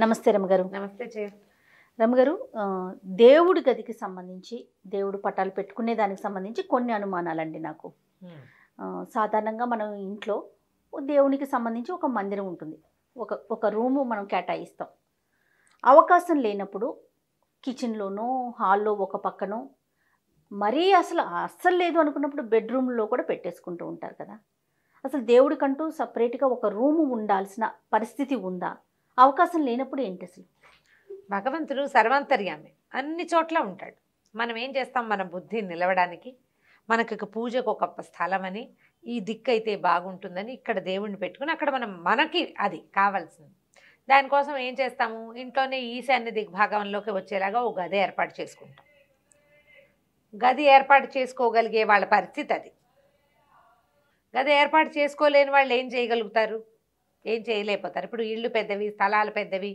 నమస్తే రమగారు నమస్తే జయ రమగారు దేవుడి గదికి సంబంధించి దేవుడు పటాలు పెట్టుకునే దానికి సంబంధించి కొన్ని అనుమానాలండి నాకు సాధారణంగా మనం ఇంట్లో దేవునికి సంబంధించి ఒక మందిరం ఉంటుంది ఒక ఒక రూము మనం కేటాయిస్తాం అవకాశం లేనప్పుడు కిచెన్లోనో హాల్లో ఒక పక్కనో మరీ అసలు అస్సలు లేదు అనుకున్నప్పుడు బెడ్రూమ్లో కూడా పెట్టేసుకుంటూ ఉంటారు కదా అసలు దేవుడికంటూ సపరేట్గా ఒక రూము ఉండాల్సిన పరిస్థితి ఉందా అవకాశం లేనప్పుడు ఏంటి అసలు భగవంతుడు సర్వాంతర్యామి అన్ని చోట్ల ఉంటాడు మనం ఏం చేస్తాం మన బుద్ధి నిలవడానికి మనకు పూజకు ఒక స్థలం అని ఈ దిక్కు అయితే బాగుంటుందని ఇక్కడ దేవుణ్ణి పెట్టుకుని అక్కడ మనం మనకి అది కావాల్సింది దానికోసం ఏం చేస్తాము ఇంట్లోనే ఈశాన్య దిగ్భాగంలోకి వచ్చేలాగా ఓ గది ఏర్పాటు చేసుకుంటాం గది ఏర్పాటు చేసుకోగలిగే వాళ్ళ పరిస్థితి అది గది ఏర్పాటు చేసుకోలేని వాళ్ళు ఏం చేయగలుగుతారు ఏం చేయలేకపోతారు ఇప్పుడు ఇళ్ళు పెద్దవి స్థలాలు పెద్దవి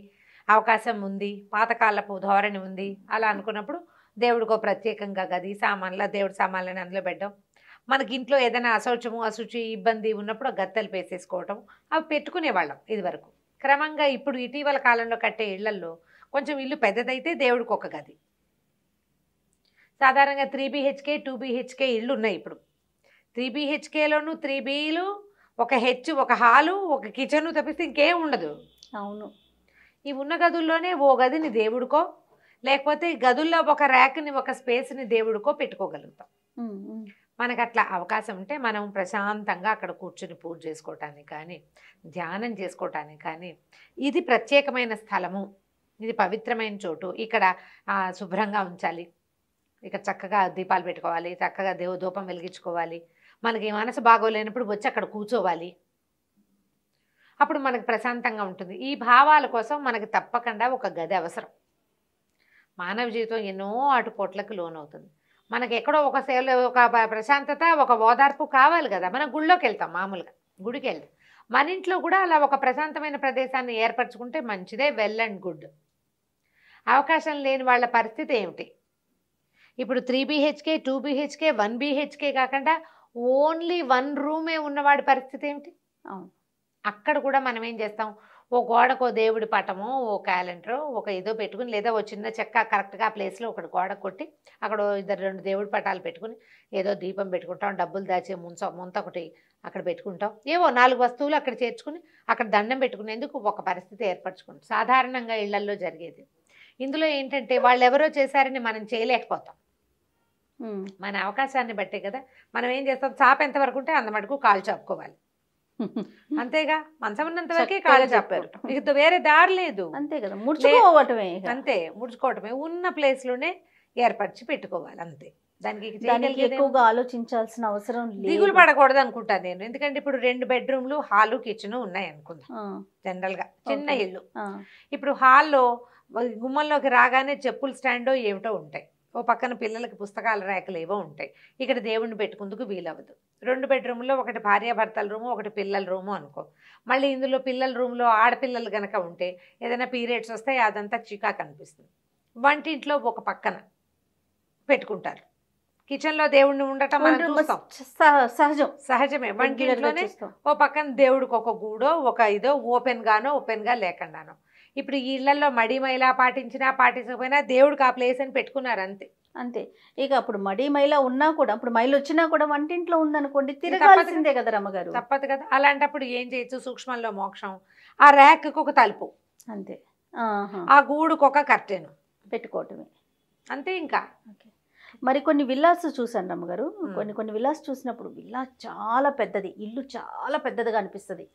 అవకాశం ఉంది పాతకాలపు ధోరణి ఉంది అలా అనుకున్నప్పుడు దేవుడికో ప్రత్యేకంగా గది సామాన్లు దేవుడి సామాన్లని అందులో పెట్టడం మనకి ఇంట్లో ఏదైనా అశౌచము అశుచి ఇబ్బంది ఉన్నప్పుడు గత్తలు పేసేసుకోవటం అవి పెట్టుకునేవాళ్ళం ఇదివరకు క్రమంగా ఇప్పుడు ఇటీవల కాలంలో కట్టే ఇళ్లల్లో కొంచెం ఇల్లు పెద్దదైతే దేవుడికి ఒక గది సాధారణంగా త్రీ బీహెచ్కే టూ బీహెచ్కే ఇళ్ళు ఉన్నాయి ఇప్పుడు త్రీ బీహెచ్కేలోను త్రీ బీలు ఒక హెచ్ ఒక హాలు ఒక కిచెన్ తప్పిస్తే ఇంకేం ఉండదు అవును ఈ ఉన్న గదుల్లోనే ఓ గదిని దేవుడికో లేకపోతే గదుల్లో ఒక ర్యాక్ని ఒక స్పేస్ని దేవుడికో పెట్టుకోగలుగుతాం మనకు అట్లా అవకాశం ఉంటే మనం ప్రశాంతంగా అక్కడ కూర్చుని పూజ చేసుకోవటానికి కానీ ధ్యానం చేసుకోవటానికి కానీ ఇది ప్రత్యేకమైన స్థలము ఇది పవిత్రమైన చోటు ఇక్కడ శుభ్రంగా ఉంచాలి ఇక్కడ చక్కగా దీపాలు పెట్టుకోవాలి చక్కగా దేవ వెలిగించుకోవాలి మనకి మనసు బాగోలేనప్పుడు వచ్చి అక్కడ కూర్చోవాలి అప్పుడు మనకు ప్రశాంతంగా ఉంటుంది ఈ భావాల కోసం మనకు తప్పకుండా ఒక గది అవసరం మానవ జీవితం ఎన్నో ఆటుపోట్లకు లోనవుతుంది మనకి ఎక్కడో ఒక సేవలో ఒక ప్రశాంతత ఒక ఓదార్పు కావాలి కదా మనం గుళ్ళోకి వెళ్తాం మామూలుగా గుడికి వెళ్తాం మన ఇంట్లో కూడా అలా ఒక ప్రశాంతమైన ప్రదేశాన్ని ఏర్పరచుకుంటే మంచిదే వెల్ అండ్ గుడ్ అవకాశం లేని వాళ్ళ పరిస్థితి ఏమిటి ఇప్పుడు three BHK two BHK one BHK కాకుండా ఓన్లీ వన్ రూమే ఉన్నవాడి పరిస్థితి ఏమిటి అక్కడ కూడా మనం ఏం చేస్తాం ఓ గోడకు దేవుడి పటము ఓ క్యాలెండరు ఒక ఏదో పెట్టుకుని లేదా ఓ చిన్న చెక్క కరెక్ట్గా ఆ ప్లేస్లో ఒకటి గోడ కొట్టి అక్కడ ఇద్దరు రెండు దేవుడి పటాలు పెట్టుకుని ఏదో దీపం పెట్టుకుంటాం డబ్బులు దాచే ముంచ ముంత ఒకటి అక్కడ పెట్టుకుంటాం ఏవో నాలుగు వస్తువులు అక్కడ చేర్చుకుని అక్కడ దండం పెట్టుకునేందుకు ఒక పరిస్థితి ఏర్పరచుకుంటాం సాధారణంగా ఇళ్లల్లో జరిగేది ఇందులో ఏంటంటే వాళ్ళు ఎవరో చేశారని మనం చేయలేకపోతాం మన అవకాశాన్ని బట్టే కదా మనం ఏం చేస్తాం చాప ఎంత వరకు ఉంటే అంత మటుకు కాలు చాపుకోవాలి అంతేగా మంచం ఉన్నంత వరకే కాలు చాపారు ఇక వేరే దారి లేదు అంతే కదా ముడుచుకోవటమే అంతే ముడుచుకోవటమే ఉన్న ప్లేస్ లోనే ఏర్పరిచి పెట్టుకోవాలి అంతే దానికి ఎక్కువగా ఆలోచించాల్సిన అవసరం దిగులు పడకూడదు అనుకుంటాను నేను ఎందుకంటే ఇప్పుడు రెండు బెడ్రూమ్లు హాలు కిచెన్ ఉన్నాయి అనుకుందాం జనరల్ గా చిన్న ఇల్లు ఇప్పుడు హాల్లో గుమ్మంలోకి రాగానే చెప్పులు స్టాండో ఏమిటో ఉంటాయి ఓ పక్కన పిల్లలకి పుస్తకాల రేఖలు ఏవో ఉంటాయి ఇక్కడ దేవుణ్ణి పెట్టుకుందుకు వీలవ్వదు రెండు బెడ్రూమ్లో ఒకటి భార్యాభర్తల రూము ఒకటి పిల్లల రూము అనుకో మళ్ళీ ఇందులో పిల్లల రూమ్లో ఆడపిల్లలు కనుక ఉంటే ఏదైనా పీరియడ్స్ వస్తే అదంతా చికా కనిపిస్తుంది వంటింట్లో ఒక పక్కన పెట్టుకుంటారు కిచెన్లో దేవుణ్ణి ఉండటం మనం చూస్తాం సహజం సహజమే వంటింట్లోనే ఓ పక్కన దేవుడికి ఒక గూడో ఒక ఇదో ఓపెన్గానో ఓపెన్గా లేకుండానో ఇప్పుడు ఈ ఇళ్లలో మడి మైలా పాటించినా పాటించకపోయినా దేవుడికి ఆ ప్లేస్ అని పెట్టుకున్నారు అంతే అంతే ఇక అప్పుడు మడి మైల ఉన్నా కూడా అప్పుడు మైలు వచ్చినా కూడా వంటింట్లో ఉందనుకోండి తిరగాల్సిందే కదా రమ్మగారు తప్పదు కదా అలాంటప్పుడు ఏం చేయొచ్చు సూక్ష్మంలో మోక్షం ఆ ర్యాక్కి ఒక తలుపు అంతే ఆ గూడుకు ఒక కర్టెన్ పెట్టుకోవటమే అంతే ఇంకా మరి కొన్ని విల్లాస్ చూసాను రమ్మగారు కొన్ని కొన్ని విల్లాస్ చూసినప్పుడు విల్లా చాలా పెద్దది ఇల్లు చాలా పెద్దదిగా అనిపిస్తుంది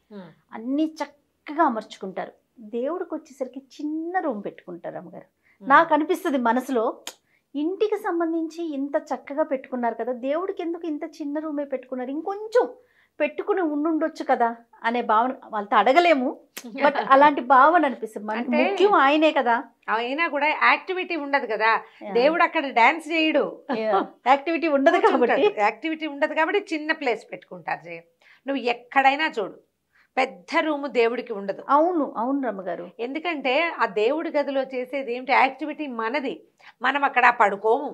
అన్ని చక్కగా అమర్చుకుంటారు దేవుడికి వచ్చేసరికి చిన్న రూమ్ పెట్టుకుంటారు అమ్మగారు నాకు అనిపిస్తుంది మనసులో ఇంటికి సంబంధించి ఇంత చక్కగా పెట్టుకున్నారు కదా దేవుడికి ఎందుకు ఇంత చిన్న రూమే పెట్టుకున్నారు ఇంకొంచెం పెట్టుకుని ఉండుండొచ్చు కదా అనే భావన వాళ్ళతో అడగలేము బట్ అలాంటి భావన అనిపిస్తుంది మనకి ముఖ్యం ఆయనే కదా అయినా కూడా యాక్టివిటీ ఉండదు కదా దేవుడు అక్కడ డాన్స్ చేయడు యాక్టివిటీ ఉండదు కాబట్టి యాక్టివిటీ ఉండదు కాబట్టి చిన్న ప్లేస్ పెట్టుకుంటారు నువ్వు ఎక్కడైనా చూడు పెద్ద రూమ్ దేవుడికి ఉండదు అవును అవును రమ్మగారు ఎందుకంటే ఆ దేవుడి గదిలో చేసేది ఏమిటి యాక్టివిటీ మనది మనం అక్కడ పడుకోము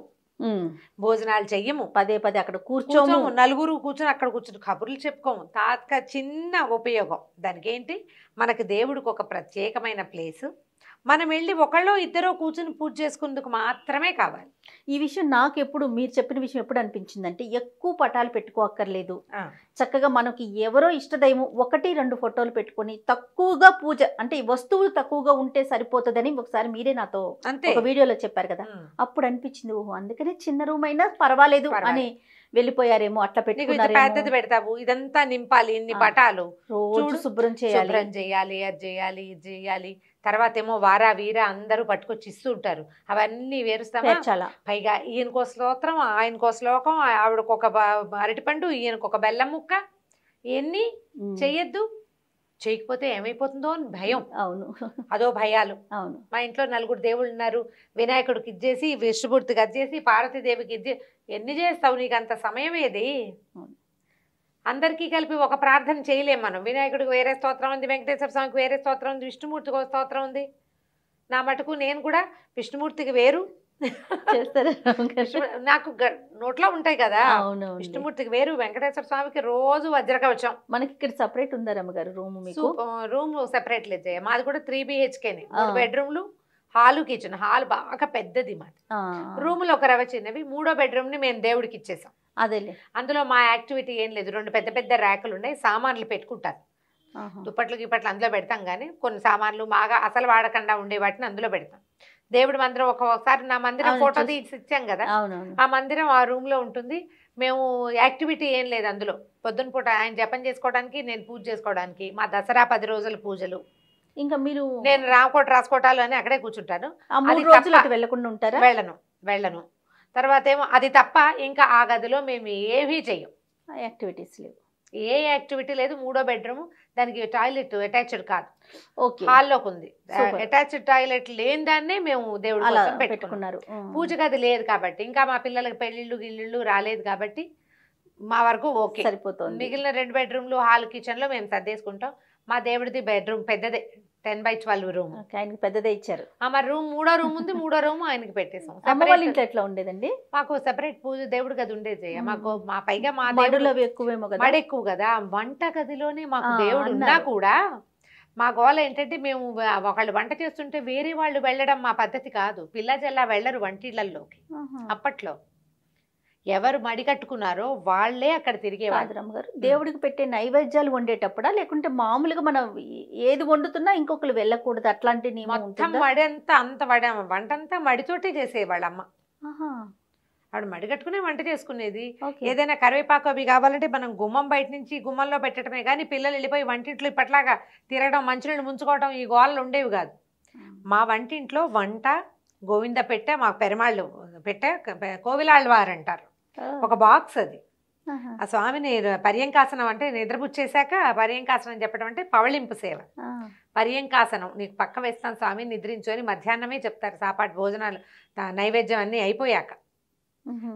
భోజనాలు చెయ్యము పదే పదే అక్కడ కూర్చోము నలుగురు కూర్చొని అక్కడ కూర్చొని కబుర్లు చెప్పుకోము తాత్క చిన్న ఉపయోగం దానికి ఏంటి మనకి దేవుడికి ఒక ప్రత్యేకమైన ప్లేసు మనం వెళ్ళి ఒకళ్ళో ఇద్దరో కూర్చుని పూజ చేసుకునేందుకు మాత్రమే కావాలి ఈ విషయం నాకు ఎప్పుడు మీరు చెప్పిన విషయం ఎప్పుడు అనిపించిందంటే ఎక్కువ పటాలు పెట్టుకోక్కర్లేదు చక్కగా మనకి ఎవరో ఇష్టదైవం ఒకటి రెండు ఫోటోలు పెట్టుకొని తక్కువగా పూజ అంటే వస్తువులు తక్కువగా ఉంటే సరిపోతుందని ఒకసారి మీరే నాతో ఒక వీడియోలో చెప్పారు కదా అప్పుడు అనిపించింది ఓహో అందుకనే చిన్న రూమ్ అయినా పర్వాలేదు అని వెళ్ళిపోయారేమో అట్లా పెట్టుకున్నారు పెద్దది పెడతావు ఇదంతా నింపాలి ఇన్ని పటాలు చూడు శుభ్రం చేయాలి శుభ్రం చేయాలి అది చేయాలి ఇది చేయాలి తర్వాత ఏమో వారా వీరా అందరూ పట్టుకొచ్చి ఇస్తూ ఉంటారు అవన్నీ వేరుస్తామా పైగా ఈయనకో స్తోత్రం ఆయనకో శ్లోకం ఆవిడకొక అరటిపండు ఈయనకొక బెల్లం ముక్క ఇవన్నీ చెయ్యొద్దు చేయకపోతే ఏమైపోతుందో అని భయం అవును అదో భయాలు అవును మా ఇంట్లో నలుగురు దేవుళ్ళు ఉన్నారు వినాయకుడికి ఇది చేసి విష్ణుమూర్తికి అది చేసి పార్వతీదేవికి ఇది ఎన్ని చేస్తావు నీకు అంత సమయం ఏది అందరికీ కలిపి ఒక ప్రార్థన చేయలేము మనం వినాయకుడికి వేరే స్తోత్రం ఉంది వెంకటేశ్వర స్వామికి వేరే స్తోత్రం ఉంది విష్ణుమూర్తికి ఒక స్తోత్రం ఉంది నా మటుకు నేను కూడా విష్ణుమూర్తికి వేరు చేస్తారు నాకు నోట్లో ఉంటాయి కదా విష్ణుమూర్తికి వేరు వెంకటేశ్వర స్వామికి రోజు వజ్రకవచం మనకి ఇక్కడ సపరేట్ ఉందా గారు రూమ్ రూమ్ సెపరేట్ లేదు మాది కూడా త్రీ బిహెచ్కే మూడు బెడ్రూమ్లు హాలు కిచెన్ హాల్ బాగా పెద్దది మాది రూములు ఒక రవ చిన్నవి మూడో బెడ్రూమ్ ని మేము దేవుడికి ఇచ్చేసాం అదే అందులో మా యాక్టివిటీ ఏం లేదు రెండు పెద్ద పెద్ద ర్యాకులు ఉన్నాయి సామాన్లు పెట్టుకుంటారు దుప్పట్లు గిప్పట్లు అందులో పెడతాం కానీ కొన్ని సామాన్లు బాగా అసలు వాడకుండా ఉండే వాటిని అందులో పెడతాం దేవుడి మందిరం ఒక్కొక్కసారి నా మందిరం ఫోటో తీసి ఇచ్చాం కదా ఆ మందిరం ఆ రూమ్ లో ఉంటుంది మేము యాక్టివిటీ ఏం లేదు అందులో పొద్దున పూట ఆయన జపం చేసుకోవడానికి నేను పూజ చేసుకోవడానికి మా దసరా పది రోజుల పూజలు ఇంకా మీరు నేను రామకోట రాసుకోటాలు అని అక్కడే కూర్చుంటాను వెళ్ళకుండా ఉంటారు వెళ్ళను వెళ్ళను తర్వాత ఏమో అది తప్ప ఇంకా ఆ గదిలో మేము ఏమీ చెయ్యం యాక్టివిటీస్ లేవు ఏ యాక్టివిటీ లేదు మూడో బెడ్రూమ్ దానికి టాయిలెట్ అటాచ్డ్ కాదు హాల్లో ఉంది అటాచ్డ్ టాయిలెట్ లేని దాన్నే మేము దేవుడు పెట్టుకున్నారు పూజ గది లేదు కాబట్టి ఇంకా మా పిల్లలకి పెళ్లిళ్ళు గిల్లు రాలేదు కాబట్టి మా వరకు ఓకే సరిపోతుంది మిగిలిన రెండు బెడ్రూమ్లు హాల్ కిచెన్ లో మేము సర్దేసుకుంటాం మా దేవుడిది బెడ్రూమ్ పెద్దదే టెన్ బై ట్వెల్వ్ రూమ్ ఆయనకి పెద్దదే ఇచ్చారు ఆ మా రూమ్ మూడో రూమ్ ఉంది మూడో రూమ్ ఆయనకి పెట్టేసాం ఇంట్లో ఎట్లా ఉండేదండి మాకు సెపరేట్ పూజ దేవుడి గది ఉండేది మాకు మా పైగా మా దేవుడు ఎక్కువ కదా వంట గదిలోనే మాకు దేవుడు ఉన్నా కూడా మా గోల ఏంటంటే మేము ఒకళ్ళు వంట చేస్తుంటే వేరే వాళ్ళు వెళ్ళడం మా పద్ధతి కాదు పిల్లజల్లా వెళ్ళరు వంటిళ్ళల్లోకి అప్పట్లో ఎవరు మడికట్టుకున్నారో వాళ్లే అక్కడ తిరిగే రాధరమ్మ గారు దేవుడికి పెట్టే నైవేద్యాలు వండేటప్పుడా లేకుంటే మామూలుగా మనం ఏది వండుతున్నా ఇంకొకరు వెళ్ళకూడదు అట్లాంటి మొత్తం అంతా అంత వడ వంటంతా మడితోటే చేసేవాళ్ళమ్మ ఆవిడ మడిగట్టుకునే వంట చేసుకునేది ఏదైనా కరివేపాకు అవి కావాలంటే మనం గుమ్మం బయట నుంచి గుమ్మంలో పెట్టడమే కానీ పిల్లలు వెళ్ళిపోయి వంటింట్లో ఇప్పట్లాగా తిరగడం మంచినీళ్ళు ముంచుకోవడం ఈ గోళ్ళు ఉండేవి కాదు మా వంటింట్లో వంట గోవింద పెట్ట మా పెరమాళ్ళు పెట్ట కోవిలాళ్ళు వారు అంటారు ఒక బాక్స్ అది ఆ స్వామిని పర్యంకాసనం అంటే నిద్రపుచ్చేశాక పర్యంకాసనం చెప్పడం అంటే పవళింపు సేవ పర్యంకాసనం నీకు పక్క వేస్తాను స్వామిని నిద్రించు అని మధ్యాహ్నమే చెప్తారు సాపాటు భోజనాలు నైవేద్యం అన్నీ అయిపోయాక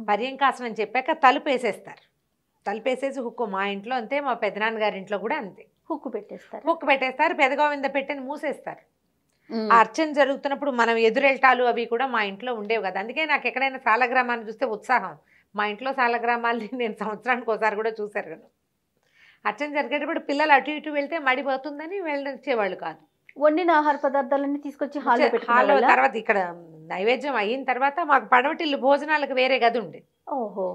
పర్యంకాసనం చెప్పాక తలుపు వేసేస్తారు తలుపేసేసి హుక్కు మా ఇంట్లో అంతే మా పెదనాన్న గారి ఇంట్లో కూడా అంతే హుక్కు పెట్టేస్తారు హుక్కు పెట్టేస్తారు పెదగోవింద పెట్టని మూసేస్తారు అర్చన జరుగుతున్నప్పుడు మనం ఎదురెళ్టాలు అవి కూడా మా ఇంట్లో ఉండేవి కదా అందుకే నాకు ఎక్కడైనా సాలగ్రామాన్ని చూస్తే ఉత్సాహం మా ఇంట్లో సాలగ్రామాల్ని నేను సంవత్సరానికి ఒకసారి కూడా చూశారు కదా అర్చన జరిగేటప్పుడు పిల్లలు అటు ఇటు వెళ్తే మడిపోతుందని వెళ్ళొచ్చేవాళ్ళు కాదు వండిన ఆహార పదార్థాలన్నీ తీసుకొచ్చి హాల్లో హాల్లో తర్వాత ఇక్కడ నైవేద్యం అయిన తర్వాత మాకు పడవటిల్లు భోజనాలకు వేరే గది ఉండే ఓహో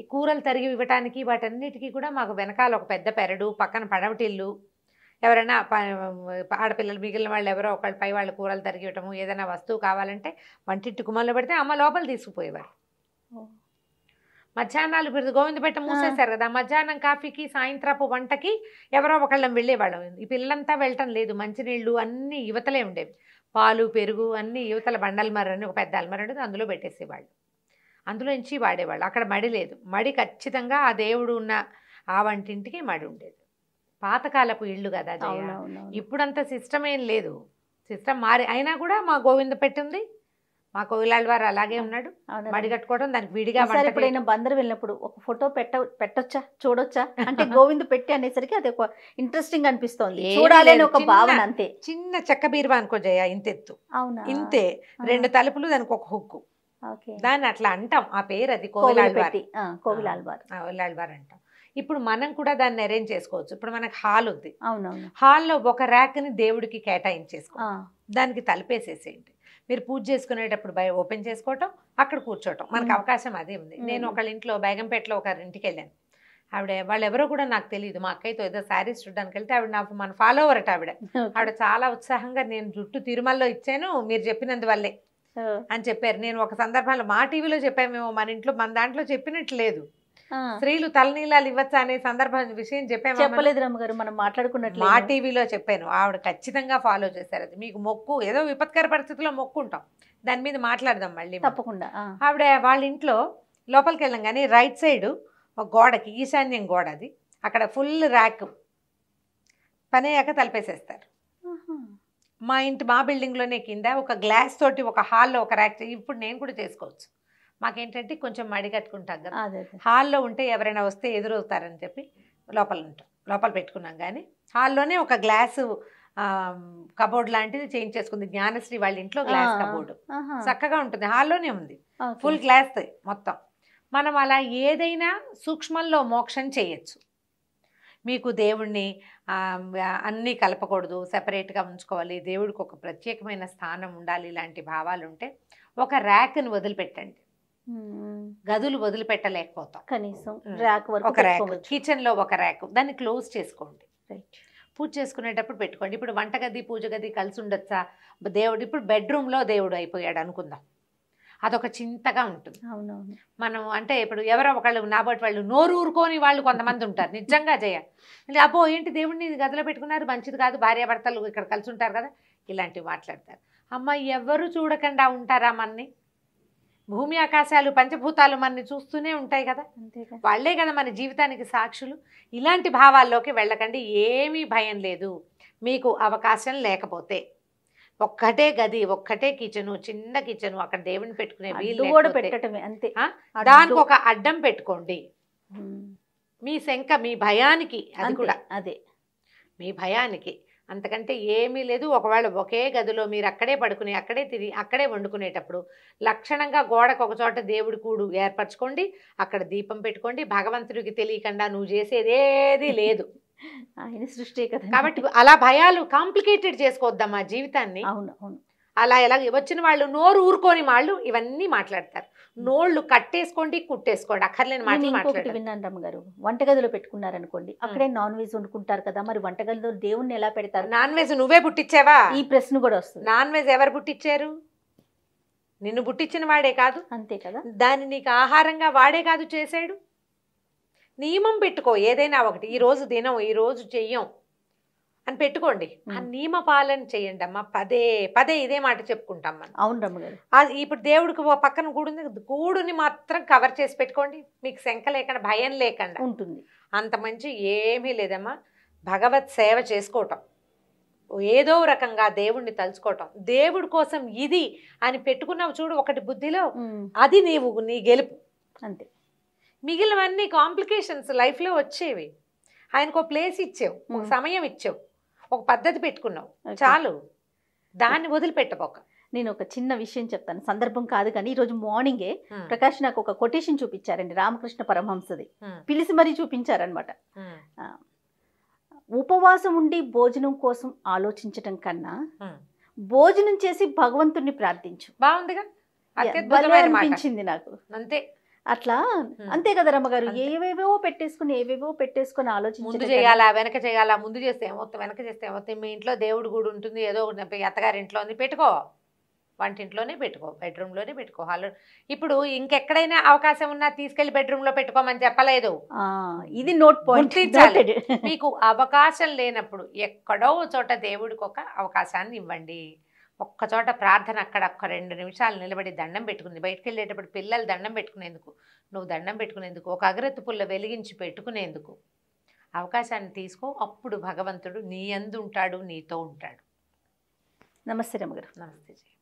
ఈ కూరలు తరిగి ఇవ్వటానికి వాటన్నిటికీ కూడా మాకు వెనకాల ఒక పెద్ద పెరడు పక్కన పడవటిల్లు ఎవరైనా ఆడపిల్లలు మిగిలిన వాళ్ళు ఎవరో ఒకళ్ళు పై వాళ్ళు కూరలు తరిగి ఇవ్వటము ఏదైనా వస్తువు కావాలంటే వంటింటి కుమ్మలో పెడితే అమ్మ లోపల తీసుకుపోయేవారు మధ్యాహ్నాలు గురి గోవిందపేట మూసేశారు కదా మధ్యాహ్నం కాఫీకి సాయంత్రపు వంటకి ఎవరో ఒకళ్ళం వెళ్ళేవాళ్ళం ఈ పిల్లంతా వెళ్ళటం లేదు మంచినీళ్ళు అన్నీ యువతలే ఉండేవి పాలు పెరుగు అన్ని యువతల బండల్మర అని ఒక పెద్ద అల్మర ఉండేది అందులో పెట్టేసేవాళ్ళు అందులో నుంచి వాడేవాళ్ళు అక్కడ మడి లేదు మడి ఖచ్చితంగా ఆ దేవుడు ఉన్న ఆ వంటింటికి మడి ఉండేది పాతకాలపు ఇళ్ళు కదా ఇప్పుడంత సిస్టమ్ ఏం లేదు సిస్టమ్ మారి అయినా కూడా మా గోవింద పెట్టుంది మా కోయిలాళ్ళ వారు అలాగే ఉన్నాడు మడిగట్టుకోవడం దానికి విడిగా ఎప్పుడైనా బందర్ వెళ్ళినప్పుడు ఒక ఫోటో పెట్ట పెట్టొచ్చా చూడొచ్చా అంటే గోవింద్ పెట్టి అనేసరికి అది ఒక ఇంట్రెస్టింగ్ అనిపిస్తోంది చూడాలి ఒక భావన అంతే చిన్న చెక్క బీరువా అనుకో జయ ఇంతెత్తు అవునా ఇంతే రెండు తలుపులు దానికి ఒక హుక్కు దాన్ని అట్లా అంటాం ఆ పేరు అది కోవిలాల్వారి కోవిలాల్వారి కోవిలాల్వారి అంటాం ఇప్పుడు మనం కూడా దాన్ని అరేంజ్ చేసుకోవచ్చు ఇప్పుడు మనకు హాల్ ఉంది హాల్లో ఒక ని దేవుడికి కేటాయించేసుకో దానికి తలుపేసేసేయండి మీరు పూజ చేసుకునేటప్పుడు బయ ఓపెన్ చేసుకోవటం అక్కడ కూర్చోవటం మనకు అవకాశం అదే ఉంది నేను ఒకళ్ళ ఇంట్లో బేగంపేటలో ఒకరి ఇంటికి వెళ్ళాను ఆవిడ వాళ్ళు ఎవరో కూడా నాకు తెలియదు మా అక్కయ్యతో ఏదో శారీస్ చూడడానికి వెళ్తే ఆవిడ నాకు మన ఫాలోవర్ ఆవిడ ఆవిడ చాలా ఉత్సాహంగా నేను జుట్టు తిరుమలలో ఇచ్చాను మీరు చెప్పినందువల్లే అని చెప్పారు నేను ఒక సందర్భంలో మా టీవీలో చెప్పామేమో మన ఇంట్లో మన దాంట్లో చెప్పినట్టు లేదు స్త్రీలు తలనీలాలు ఇవ్వచ్చా అనే సందర్భం విషయం చెప్పాము చెప్పలేదు రమ్మగారు మనం మాట్లాడుకున్నట్లు మా టీవీలో చెప్పాను ఆవిడ ఖచ్చితంగా ఫాలో చేశారు అది మీకు మొక్కు ఏదో విపత్కర పరిస్థితుల్లో మొక్కుంటాం దాని మీద మాట్లాడదాం మళ్ళీ తప్పకుండా ఆవిడ వాళ్ళ ఇంట్లో లోపలికి కానీ రైట్ సైడ్ ఒక గోడకి ఈశాన్యం గోడ అది అక్కడ ఫుల్ ర్యాక్ పని అయ్యాక తలపేసేస్తారు మా ఇంటి మా బిల్డింగ్లోనే కింద ఒక గ్లాస్ తోటి ఒక హాల్లో ఒక ర్యాక్ ఇప్పుడు నేను కూడా చేసుకోవచ్చు మాకేంటంటే కొంచెం మడి కట్టుకుంటాం కదా హాల్లో ఉంటే ఎవరైనా వస్తే ఎదురవుతారని చెప్పి లోపల ఉంటాం లోపల పెట్టుకున్నాం కానీ హాల్లోనే ఒక గ్లాసు కబోర్డ్ లాంటిది చేంజ్ చేసుకుంది జ్ఞానశ్రీ వాళ్ళ ఇంట్లో గ్లాస్ కబోర్డ్ చక్కగా ఉంటుంది హాల్లోనే ఉంది ఫుల్ గ్లాస్ మొత్తం మనం అలా ఏదైనా సూక్ష్మంలో మోక్షం చేయొచ్చు మీకు దేవుణ్ణి అన్నీ కలపకూడదు సపరేట్గా ఉంచుకోవాలి దేవుడికి ఒక ప్రత్యేకమైన స్థానం ఉండాలి ఇలాంటి భావాలు ఉంటే ఒక ర్యాక్ని వదిలిపెట్టండి గదులు వదిలిపెట్టలేకపోతాం కనీసం ర్యాక్ ఒక ర్యాక్ కిచెన్ లో ఒక ర్యాక్ దాన్ని క్లోజ్ చేసుకోండి రైట్ పూజ చేసుకునేటప్పుడు పెట్టుకోండి ఇప్పుడు వంటగది పూజ గది కలిసి ఉండొచ్చా దేవుడు ఇప్పుడు బెడ్రూమ్ లో దేవుడు అయిపోయాడు అనుకుందాం అదొక చింతగా ఉంటుంది అవునవును మనం అంటే ఇప్పుడు ఎవరో ఒకళ్ళు నాబట్టి వాళ్ళు నోరు ఊరుకొని వాళ్ళు కొంతమంది ఉంటారు నిజంగా చేయాలి అబ్బో ఏంటి దేవుడిని గదిలో పెట్టుకున్నారు మంచిది కాదు భార్యాభర్తలు ఇక్కడ కలిసి ఉంటారు కదా ఇలాంటివి మాట్లాడతారు అమ్మ ఎవరు చూడకుండా ఉంటారా మన్ని భూమి ఆకాశాలు పంచభూతాలు మనని చూస్తూనే ఉంటాయి కదా వాళ్లే కదా మన జీవితానికి సాక్షులు ఇలాంటి భావాల్లోకి వెళ్ళకండి ఏమీ భయం లేదు మీకు అవకాశం లేకపోతే ఒక్కటే గది ఒక్కటే కిచెను చిన్న కిచెను అక్కడ దేవుని పెట్టుకునే వీలు కూడా పెట్టడమే అంతే దానికి ఒక అడ్డం పెట్టుకోండి మీ శంక మీ భయానికి అది కూడా అదే మీ భయానికి అంతకంటే ఏమీ లేదు ఒకవేళ ఒకే గదిలో మీరు అక్కడే పడుకుని అక్కడే తిరిగి అక్కడే వండుకునేటప్పుడు లక్షణంగా గోడకు ఒక చోట దేవుడి కూడు ఏర్పరచుకోండి అక్కడ దీపం పెట్టుకోండి భగవంతుడికి తెలియకుండా నువ్వు చేసేదేది లేదు ఆయన సృష్టి కదా కాబట్టి అలా భయాలు కాంప్లికేటెడ్ చేసుకోవద్దమ్మా జీవితాన్ని అవును అవును అలా ఎలా వచ్చిన వాళ్ళు నోరు ఊరుకోని వాళ్ళు ఇవన్నీ మాట్లాడతారు నోళ్లు కట్టేసుకోండి కుట్టేసుకోండి అక్కర్లేని మాట విన్నాను రమ్మ గారు వంటగదిలో పెట్టుకున్నారనుకోండి అక్కడే నాన్ వెజ్ వండుకుంటారు కదా మరి వంటగదిలో దేవుణ్ణి ఎలా పెడతారు నాన్ వెజ్ నువ్వే పుట్టించావా ఈ ప్రశ్న కూడా వస్తుంది నాన్ వెజ్ ఎవరు పుట్టించారు నిన్ను పుట్టించిన వాడే కాదు అంతే కదా దాన్ని నీకు ఆహారంగా వాడే కాదు చేశాడు నియమం పెట్టుకో ఏదైనా ఒకటి ఈ రోజు దినం ఈ రోజు చెయ్యం అని పెట్టుకోండి ఆ నియమ పాలన చేయండి అమ్మ పదే పదే ఇదే మాట చెప్పుకుంటాం మనం అవును అది ఇప్పుడు దేవుడికి పక్కన గూడు ఉంది గూడుని మాత్రం కవర్ చేసి పెట్టుకోండి మీకు శంక లేకుండా భయం లేకుండా ఉంటుంది అంత మంచి ఏమీ లేదమ్మా భగవత్ సేవ చేసుకోవటం ఏదో రకంగా దేవుణ్ణి తలుచుకోవటం దేవుడి కోసం ఇది అని పెట్టుకున్నావు చూడు ఒకటి బుద్ధిలో అది నీవు నీ గెలుపు అంతే మిగిలినవన్నీ కాంప్లికేషన్స్ లైఫ్లో వచ్చేవి ఆయనకు ఒక ప్లేస్ ఇచ్చావు ఒక సమయం ఇచ్చావు ఒక పద్ధతి పెట్టుకున్నావు చాలు దాన్ని వదిలిపెట్టబోక నేను ఒక చిన్న విషయం చెప్తాను సందర్భం కాదు కానీ ఈరోజు మార్నింగే ప్రకాష్ నాకు ఒక కొటేషన్ చూపించారండి రామకృష్ణ పరమహంసది పిలిచి మరీ చూపించారనమాట ఉపవాసం ఉండి భోజనం కోసం ఆలోచించటం కన్నా భోజనం చేసి భగవంతుణ్ణి ప్రార్థించు బాగుందిగా అనిపించింది నాకు అంతే అట్లా అంతే కదా రమ్మగారు ఏవేవో పెట్టేసుకుని ఏవేవో పెట్టేసుకుని ఆలోచించి ముందు చేయాలా వెనక చేయాలా ముందు చేస్తే ఏమవుతుంది వెనక చేస్తే ఏమవుతుంది మీ ఇంట్లో దేవుడు గుడి ఉంటుంది ఏదో ఒకటి అత్తగారి ఇంట్లో ఉంది పెట్టుకో వంటింట్లోనే పెట్టుకో బెడ్రూమ్లోనే పెట్టుకో హాల్ ఇప్పుడు ఇంకెక్కడైనా అవకాశం ఉన్నా తీసుకెళ్లి బెడ్రూమ్లో పెట్టుకోమని చెప్పలేదు ఇది నోట్ పాయింట్ మీకు అవకాశం లేనప్పుడు ఎక్కడో చోట దేవుడికి ఒక అవకాశాన్ని ఇవ్వండి ఒక్కచోట ప్రార్థన అక్కడ ఒక్క రెండు నిమిషాలు నిలబడి దండం పెట్టుకుంది బయటికి వెళ్ళేటప్పుడు పిల్లలు దండం పెట్టుకునేందుకు నువ్వు దండం పెట్టుకునేందుకు ఒక అగరత్తు పుల్ల వెలిగించి పెట్టుకునేందుకు అవకాశాన్ని తీసుకో అప్పుడు భగవంతుడు నీ అందు ఉంటాడు నీతో ఉంటాడు నమస్తే రమ్మగారు నమస్తే